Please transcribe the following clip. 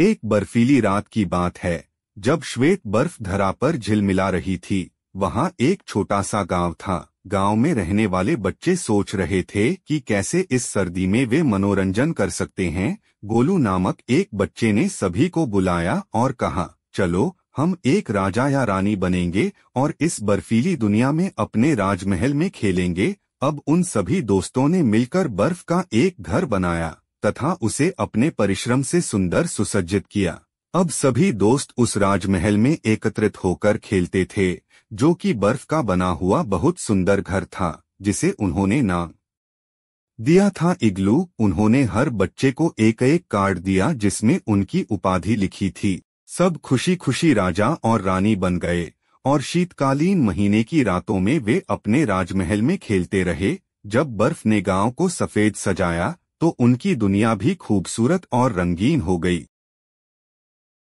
एक बर्फीली रात की बात है जब श्वेत बर्फ धरा पर झिलमिला रही थी वहाँ एक छोटा सा गांव था गांव में रहने वाले बच्चे सोच रहे थे कि कैसे इस सर्दी में वे मनोरंजन कर सकते हैं गोलू नामक एक बच्चे ने सभी को बुलाया और कहा चलो हम एक राजा या रानी बनेंगे और इस बर्फीली दुनिया में अपने राजमहल में खेलेंगे अब उन सभी दोस्तों ने मिलकर बर्फ का एक घर बनाया तथा उसे अपने परिश्रम से सुंदर सुसज्जित किया अब सभी दोस्त उस राजमहल में एकत्रित होकर खेलते थे जो कि बर्फ का बना हुआ बहुत सुंदर घर था जिसे उन्होंने नाम दिया था इग्लू उन्होंने हर बच्चे को एक एक कार्ड दिया जिसमें उनकी उपाधि लिखी थी सब खुशी खुशी राजा और रानी बन गए और शीतकालीन महीने की रातों में वे अपने राजमहल में खेलते रहे जब बर्फ ने गांव को सफेद सजाया तो उनकी दुनिया भी खूबसूरत और रंगीन हो गई